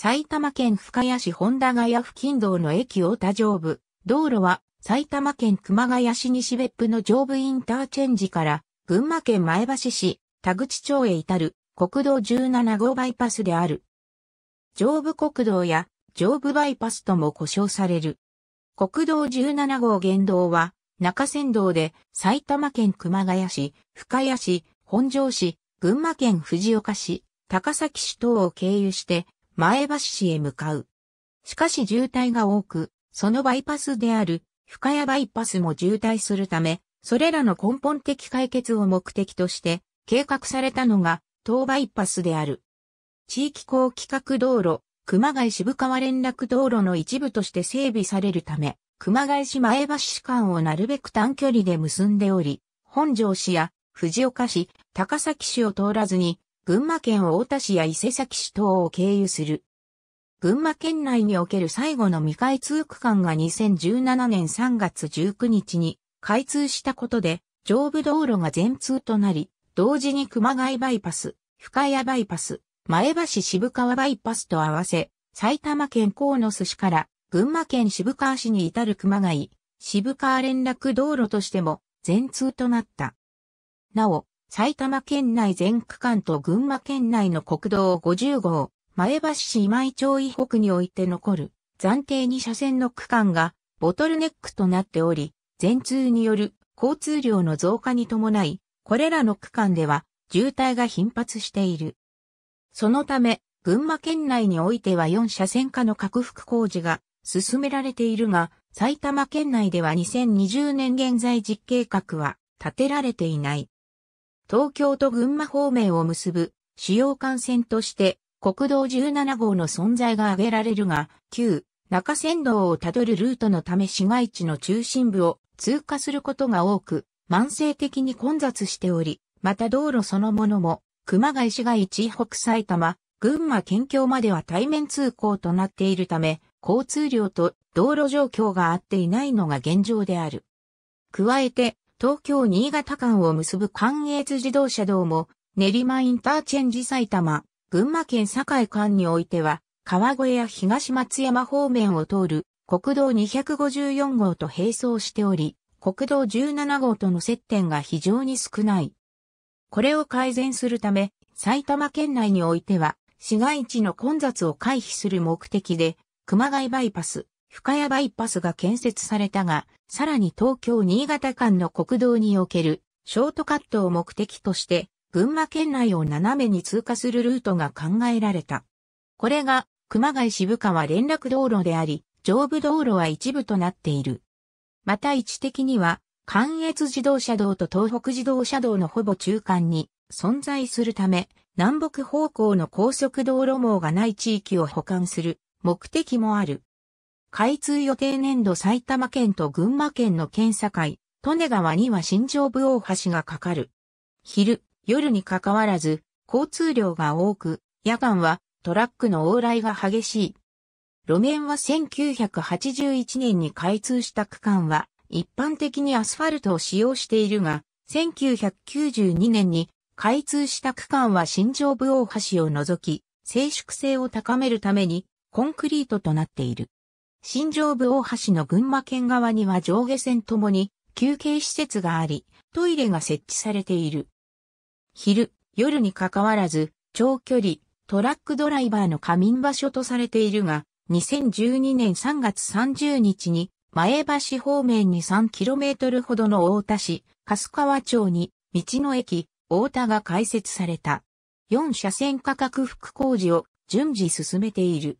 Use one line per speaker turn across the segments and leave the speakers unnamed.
埼玉県深谷市本田ヶ谷付近道の駅大田上部。道路は埼玉県熊谷市西別府の上部インターチェンジから群馬県前橋市田口町へ至る国道17号バイパスである。上部国道や上部バイパスとも呼称される。国道17号原道は中山道で埼玉県熊谷市、深谷市、本庄市、群馬県藤岡市、高崎市等を経由して前橋市へ向かう。しかし渋滞が多く、そのバイパスである深谷バイパスも渋滞するため、それらの根本的解決を目的として計画されたのが東バイパスである。地域高規格道路、熊谷渋川連絡道路の一部として整備されるため、熊谷市前橋市間をなるべく短距離で結んでおり、本庄市や藤岡市、高崎市を通らずに群馬県太田市や伊勢崎市等を経由する。群馬県内における最後の未開通区間が2017年3月19日に開通したことで、上部道路が全通となり、同時に熊谷バイパス、深谷バイパス、前橋渋川バイパスと合わせ、埼玉県野寿市から群馬県渋川市に至る熊谷、渋川連絡道路としても全通となった。なお、埼玉県内全区間と群馬県内の国道50号、前橋市今井町以北において残る暫定2車線の区間がボトルネックとなっており、全通による交通量の増加に伴い、これらの区間では渋滞が頻発している。そのため、群馬県内においては4車線化の拡幅工事が進められているが、埼玉県内では2020年現在実計画は立てられていない。東京と群馬方面を結ぶ主要幹線として国道17号の存在が挙げられるが、旧中山道をたどるルートのため市街地の中心部を通過することが多く、慢性的に混雑しており、また道路そのものも、熊谷市街地北埼玉、群馬県境までは対面通行となっているため、交通量と道路状況が合っていないのが現状である。加えて、東京新潟間を結ぶ関越自動車道も、練馬インターチェンジ埼玉、群馬県境間においては、川越や東松山方面を通る国道254号と並走しており、国道17号との接点が非常に少ない。これを改善するため、埼玉県内においては、市街地の混雑を回避する目的で、熊谷バイパス、深谷バイパスが建設されたが、さらに東京新潟間の国道におけるショートカットを目的として、群馬県内を斜めに通過するルートが考えられた。これが熊谷渋川連絡道路であり、上部道路は一部となっている。また位置的には、関越自動車道と東北自動車道のほぼ中間に存在するため、南北方向の高速道路網がない地域を保管する目的もある。開通予定年度埼玉県と群馬県の県境、利根川には新城部大橋がかかる。昼、夜にかかわらず、交通量が多く、夜間はトラックの往来が激しい。路面は1981年に開通した区間は、一般的にアスファルトを使用しているが、1992年に開通した区間は新城部大橋を除き、静粛性を高めるためにコンクリートとなっている。新城部大橋の群馬県側には上下線ともに休憩施設があり、トイレが設置されている。昼、夜にかかわらず、長距離、トラックドライバーの仮眠場所とされているが、2012年3月30日に、前橋方面に 3km ほどの大田市、粕川町に、道の駅、大田が開設された。4車線価格復工事を順次進めている。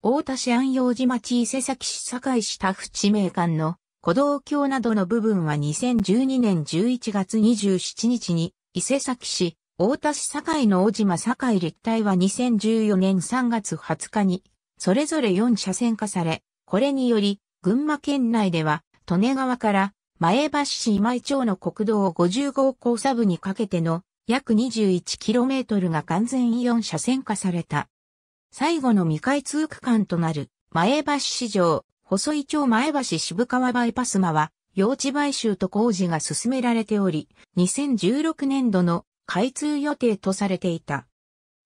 大田市安養寺町伊勢崎市堺市田淵名館の古道橋などの部分は2012年11月27日に伊勢崎市大田市堺の大島堺立体は2014年3月20日にそれぞれ4車線化され、これにより群馬県内では利根川から前橋市今井町の国道50号交差部にかけての約 21km が完全4車線化された。最後の未開通区間となる前橋市場、細井町前橋渋川バイパスマは、用地買収と工事が進められており、2016年度の開通予定とされていた。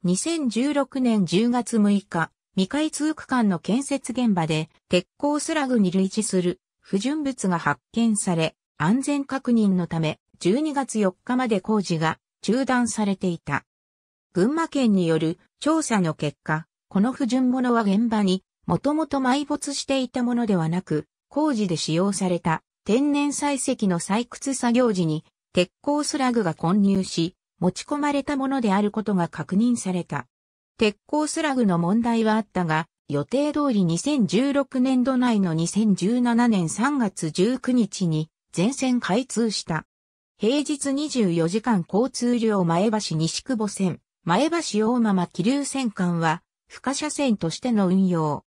2016年10月6日、未開通区間の建設現場で、鉄鋼スラグに類似する不純物が発見され、安全確認のため、12月4日まで工事が中断されていた。群馬県による調査の結果、この不純物は現場にもともと埋没していたものではなく、工事で使用された天然採石の採掘作業時に鉄鋼スラグが混入し、持ち込まれたものであることが確認された。鉄鋼スラグの問題はあったが、予定通り2016年度内の2017年3月19日に全線開通した。平日24時間交通量前橋西久保線、前橋大間間気流線間は不可車線としての運用。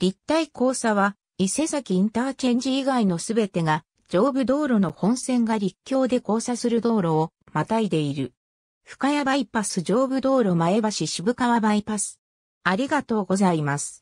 立体交差は、伊勢崎インターチェンジ以外のすべてが、上部道路の本線が立橋で交差する道路を、またいでいる。深谷バイパス上部道路前橋渋川バイパス。ありがとうございます。